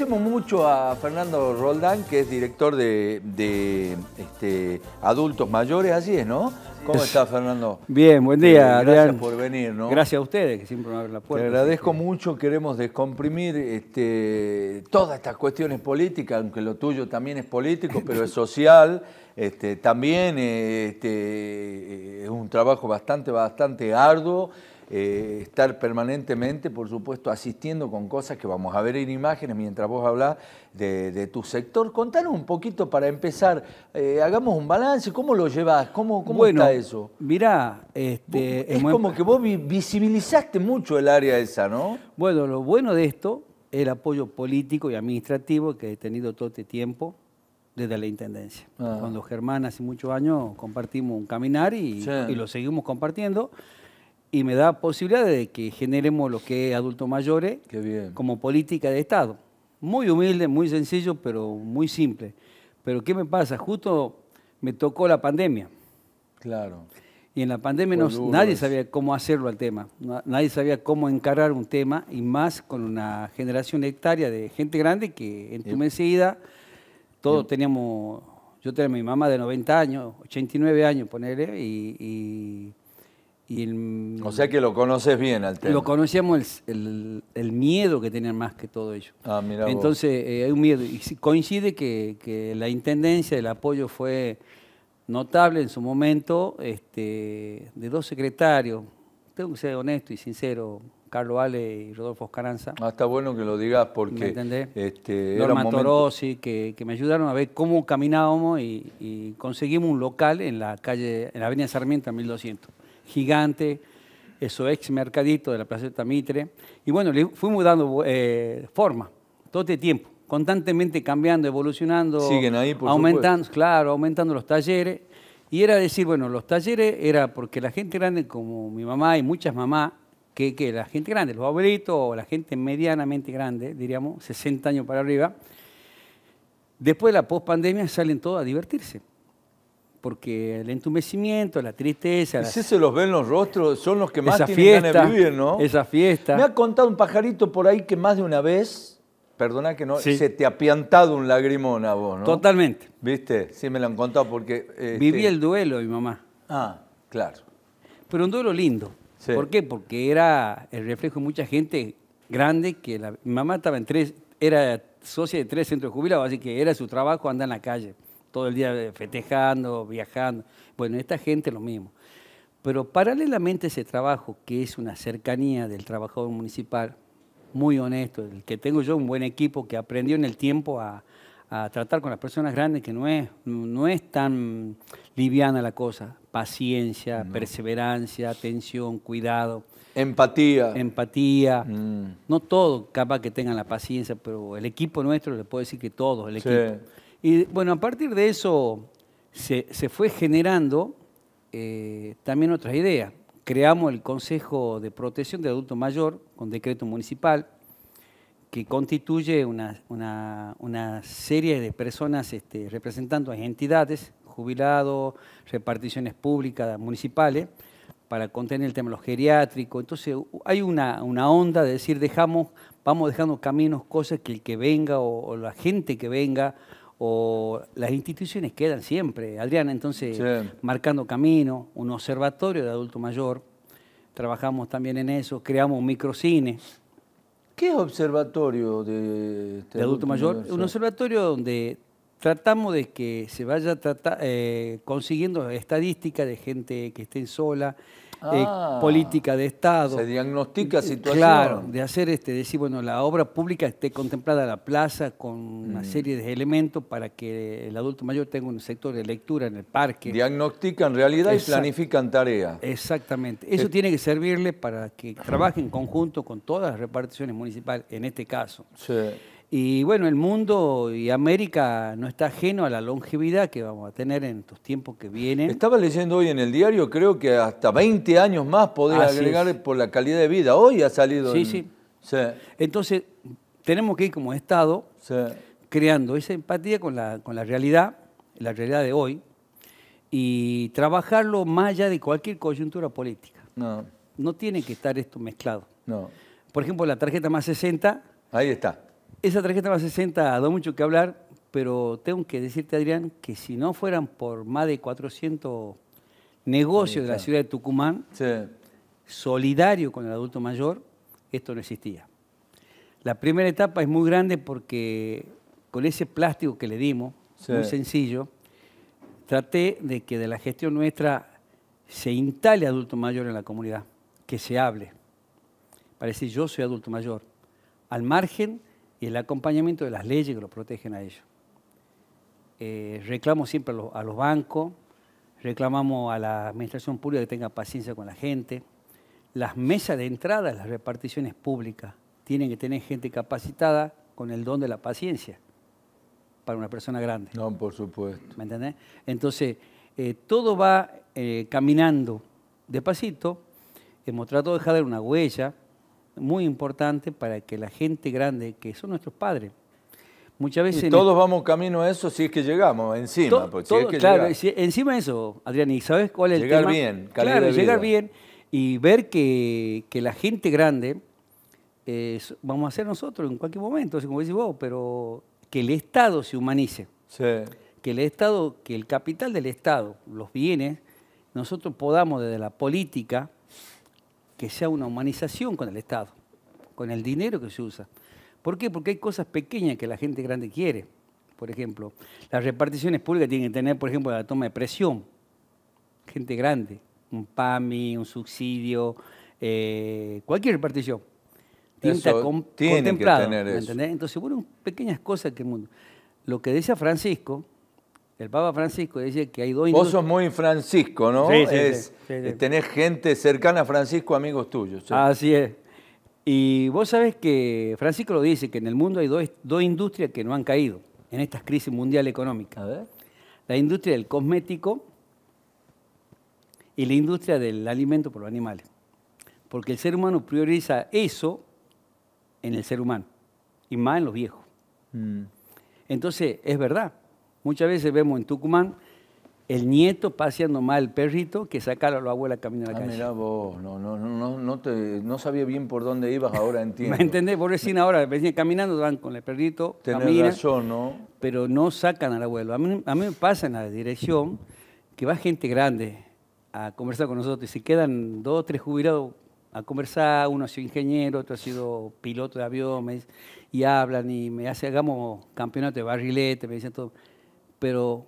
Agradecemos mucho a Fernando Roldán, que es director de, este, adultos mayores, así es, ¿no? ¿Cómo está Fernando? Bien, buen día. gracias por venir, ¿no? Gracias a ustedes que siempre me abren la puerta. Te agradezco mucho, queremos descomprimir este, todas estas cuestiones políticas, aunque lo tuyo también es político, pero es social. Este, también eh, eh, es un trabajo bastante, bastante arduo. Eh, estar permanentemente, por supuesto, asistiendo con cosas que vamos a ver en imágenes mientras vos hablás de, tu sector. Contanos un poquito para empezar, eh, hagamos un balance, ¿cómo lo llevas? ¿Cómo, cómo está eso? Mirá, este, es como que vos visibilizaste mucho el área esa, ¿no? Bueno, lo bueno de esto es el apoyo político y administrativo que he tenido todo este tiempo desde la Intendencia. Ah. Cuando Germán hace muchos años compartimos un caminar y lo seguimos compartiendo y me da posibilidad de que generemos lo que es adultos mayores como política de Estado. Muy humilde, muy sencillo, pero muy simple. Pero ¿qué me pasa? Justo me tocó la pandemia. Claro. Y en la pandemia no nadie sabía cómo hacerlo al tema, nadie sabía cómo encarar un tema, y más con una generación hectárea de gente grande que en enseguida todos teníamos, yo tenía mi mamá de 90 años, 89 años, ponerle, y o sea que lo conoces bien al tema. Lo conocíamos el, miedo que tenían más que todo ello Ah, mira. Entonces eh, hay un miedo. Y coincide que, la intendencia, el apoyo fue notable en su momento este, de dos secretarios. Tengo que ser honesto y sincero, Carlos Ale y Rodolfo Oscaranza. Ah, está bueno que lo digas porque. ¿Me este, que, me ayudaron a ver cómo caminábamos y, y conseguimos un local en la calle, en la Avenida Sarmiento, 1200 gigante, eso ex mercadito de la Placeta Mitre. Y bueno, le fuimos dando eh, forma todo este tiempo, constantemente cambiando, evolucionando, aumentando, claro, aumentando los talleres. Y era decir, bueno, los talleres era porque la gente grande, como mi mamá y muchas mamás, que, que la gente grande, los abuelitos o la gente medianamente grande, diríamos, 60 años para arriba, después de la post-pandemia salen todos a divertirse porque el entumecimiento, la tristeza. Y si se los ven en los rostros, son los que más tienen fiesta, vivir, ¿no? Esa fiesta. Me ha contado un pajarito por ahí que más de una vez, perdona que no, se te ha piantado un lagrimón a vos, ¿no? Totalmente. ¿Viste? Sí, me lo han contado porque. Este Viví el duelo, mi mamá. Ah, claro. Pero un duelo lindo. ¿Por qué? Porque era el reflejo de mucha gente grande que la... mi mamá estaba en tres, era socia de tres centros jubilados, así que era su trabajo andar en la calle todo el día eh, festejando, viajando. Bueno, esta gente lo mismo. Pero paralelamente ese trabajo, que es una cercanía del trabajador municipal, muy honesto, el que tengo yo, un buen equipo que aprendió en el tiempo a, tratar con las personas grandes, que no es, no es tan liviana la cosa. Paciencia, perseverancia, atención, cuidado. Empatía. Empatía. Mm. No todo capaz que tengan la paciencia, pero el equipo nuestro, le puedo decir que todos, el equipo. Y bueno, a partir de eso se, fue generando eh, también otras ideas. Creamos el Consejo de Protección de Adulto Mayor con decreto municipal, que constituye una, serie de personas este, representando a entidades, jubilados, reparticiones públicas, municipales, para contener el tema de los geriátricos. Entonces hay una, onda de decir, dejamos, vamos dejando caminos, cosas que el que venga o la gente que venga o las instituciones quedan siempre, Adriana, entonces marcando camino, un observatorio de adulto mayor, trabajamos también en eso, creamos microcines microcine. ¿Qué es observatorio de, este adulto, mayor? Un observatorio donde tratamos de que se vaya eh, consiguiendo estadísticas de gente que esté sola, eh, ah. política de Estado. Se diagnostica eh, situación. Claro, de hacer este, decir, bueno, la obra pública esté contemplada la plaza con una mm. serie de elementos para que el adulto mayor tenga un sector de lectura en el parque. Diagnostican realidad y planifican tareas. Exactamente. Eso eh. tiene que servirle para que trabaje en conjunto con todas las reparticiones municipales, en este caso. Sí. Y bueno, el mundo y América no está ajeno a la longevidad que vamos a tener en estos tiempos que vienen. Estaba leyendo hoy en el diario, creo que hasta 20 años más podés agregar por la calidad de vida. Hoy ha salido. Sí, sí. Entonces, tenemos que ir como Estado creando esa empatía con la, con la realidad, la realidad de hoy, y trabajarlo más allá de cualquier coyuntura política. No. No tiene que estar esto mezclado. No. Por ejemplo, la tarjeta más 60. Ahí está esa tarjeta más 60 ha dado mucho que hablar, pero tengo que decirte, Adrián, que si no fueran por más de 400 negocios de la ciudad de Tucumán, solidarios solidario con el adulto mayor, esto no existía. La primera etapa es muy grande porque con ese plástico que le dimos, muy sencillo, traté de que de la gestión nuestra se instale adulto mayor en la comunidad, que se hable. Para decir, yo soy adulto mayor, al margen y el acompañamiento de las leyes que lo protegen a ellos. Eh, reclamo siempre a los, bancos, reclamamos a la administración pública que tenga paciencia con la gente. Las mesas de entrada, las reparticiones públicas, tienen que tener gente capacitada con el don de la paciencia para una persona grande. No, por supuesto. ¿Me entendés? Entonces, eh, todo va eh, caminando despacito. Hemos tratado de dejar una huella, muy importante para que la gente grande, que son nuestros padres, muchas veces... Y todos vamos camino a eso si es que llegamos, encima. Pues, es que claro, encima de eso, Adrián, ¿y sabes cuál es el tema? Llegar bien, Claro, llegar bien y ver que, la gente grande vamos a ser nosotros en cualquier momento, como decís vos, pero que el Estado se humanice. Sí. Que el Estado, que el capital del Estado, los bienes, nosotros podamos desde la política que sea una humanización con el Estado, con el dinero que se usa. ¿Por qué? Porque hay cosas pequeñas que la gente grande quiere. Por ejemplo, las reparticiones públicas tienen que tener, por ejemplo, la toma de presión. Gente grande, un PAMI, un subsidio, eh, cualquier repartición. tiene que tener eso. Entonces, bueno, pequeñas cosas que el mundo. Lo que decía Francisco, el Papa Francisco dice que hay dos Vos sos muy Francisco, ¿no? Sí, sí, es, tener eh, tenés gente cercana a Francisco, amigos tuyos. Así es. Y vos sabés que Francisco lo dice, que en el mundo hay dos, industrias que no han caído en estas crisis mundial económica. La industria del cosmético y la industria del alimento por los animales. Porque el ser humano prioriza eso en el ser humano y más en los viejos. Mm. Entonces, es verdad, Muchas veces vemos en Tucumán el nieto paseando mal el perrito que sacar a la abuela a caminar a la ah, vos, no, no, no, no, te, no sabía bien por dónde ibas, ahora entiendo. ¿Me entendés? Por recién ahora, recién caminando van con el perrito, Tenés ¿no? Pero no sacan al abuelo. A mí, me pasa en la dirección que va gente grande a conversar con nosotros y se quedan dos o tres jubilados a conversar, uno ha sido ingeniero, otro ha sido piloto de avión, y hablan y me hace, hagamos campeonato de barrilete, me dicen todo pero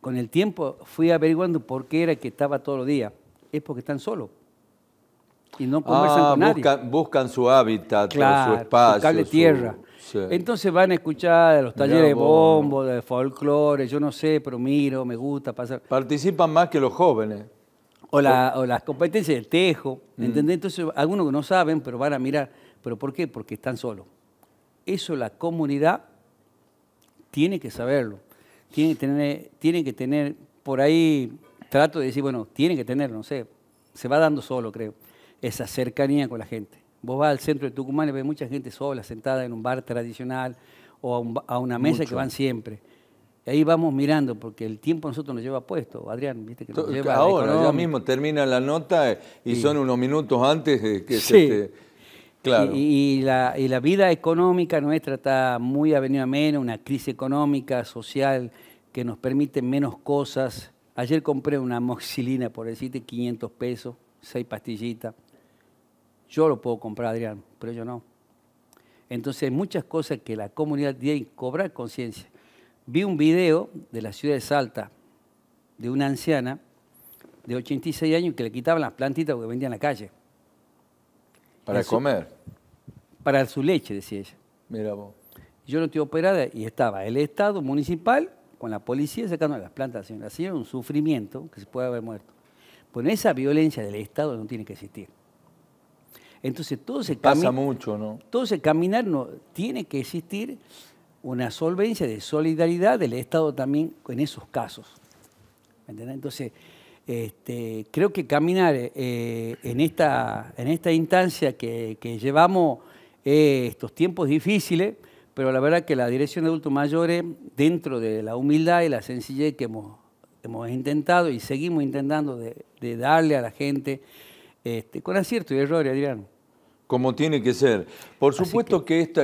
con el tiempo fui averiguando por qué era que estaba todos los días. Es porque están solos y no conversan ah, con nadie. Buscan, buscan su hábitat, su espacio. su... tierra. Entonces van a escuchar los talleres de bombo, de folclore, yo no sé, pero miro, me gusta pasar. Participan más que los jóvenes. O, las competencias de tejo, mm. Entonces algunos no saben, pero van a mirar. ¿Pero por qué? Porque están solos. Eso la comunidad tiene que saberlo tienen que tener, por ahí trato de decir, bueno, tienen que tener, no sé, se va dando solo, creo, esa cercanía con la gente. Vos vas al centro de Tucumán y ves mucha gente sola, sentada en un bar tradicional o a, una mesa que van siempre. Y ahí vamos mirando, porque el tiempo a nosotros nos lleva puesto, Adrián, viste que nos lleva Ahora, ya mismo termina la nota eh, y son unos minutos antes de que se y, la, vida económica nuestra está muy avenida menos, una crisis económica, social, que nos permite menos cosas. Ayer compré una moxilina, por decirte, 500 pesos, seis pastillitas. Yo lo puedo comprar, Adrián, pero yo no. Entonces, muchas cosas que la comunidad tiene que cobrar conciencia. Vi un video de la ciudad de Salta, de una anciana de 86 años que le quitaban las plantitas porque vendían en la calle. ¿Para comer? Para su leche, decía ella. Mira vos. Yo no estoy operada y estaba el Estado municipal con la policía sacando las plantas. La señora un sufrimiento que se puede haber muerto. Bueno, esa violencia del Estado no tiene que existir. Entonces todo ese Pasa mucho, ¿no? Todo se caminar no, tiene que existir una solvencia de solidaridad del Estado también en esos casos. Entonces, este, creo que caminar eh, en, esta, en esta instancia que, llevamos estos tiempos difíciles, pero la verdad que la Dirección de Adultos Mayores, dentro de la humildad y la sencillez que hemos, intentado y seguimos intentando de, darle a la gente, este, con acierto y error, Adrián, como tiene que ser. Por supuesto que... esto,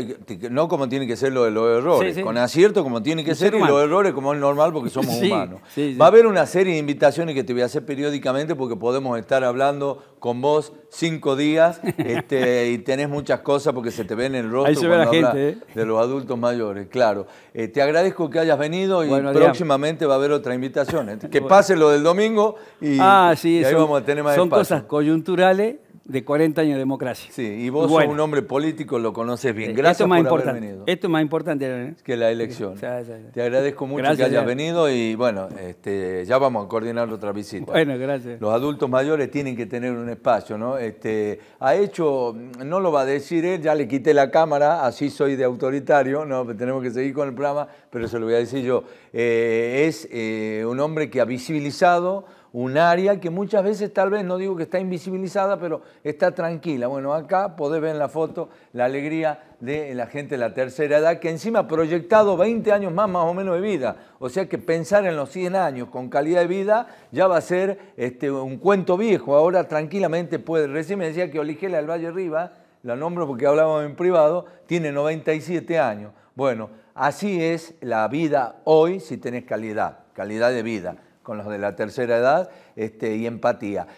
no como tiene que ser lo de los errores, con acierto como tiene que ser, y los errores como es normal porque somos humanos. Va a haber una serie de invitaciones que te voy a hacer periódicamente porque podemos estar hablando con vos cinco días este, y tenés muchas cosas porque se te ven en el rostro se ¿eh? de los adultos mayores, claro. Eh, te agradezco que hayas venido y próximamente va a haber otra invitación. ¿eh? Que pase lo del domingo y, ah, ahí vamos a tener más Son cosas coyunturales de 40 años de democracia. Sí, y vos un hombre político, lo conoces bien. Eh, gracias por haber venido. Esto es más importante ¿eh? que la elección. Te agradezco mucho que hayas venido y bueno, este, ya vamos a coordinar otra visita. Bueno, gracias. Los adultos mayores tienen que tener un espacio, ¿no? Este, ha hecho, no lo va a decir él, ya le quité la cámara, así soy de autoritario, no, tenemos que seguir con el programa, pero se lo voy a decir yo. Eh, es un hombre que ha visibilizado un área que muchas veces tal vez, no digo que está invisibilizada, pero está tranquila. Bueno, acá podés ver en la foto la alegría de la gente de la tercera edad, que encima ha proyectado 20 años más más o menos de vida. O sea que pensar en los 100 años con calidad de vida ya va a ser este, un cuento viejo. Ahora tranquilamente puede. Recién me decía que Oligela del Valle Riva, la nombro porque hablábamos en privado, tiene 97 años. Bueno, así es la vida hoy si tenés calidad, calidad de vida con los de la tercera edad este, y empatía.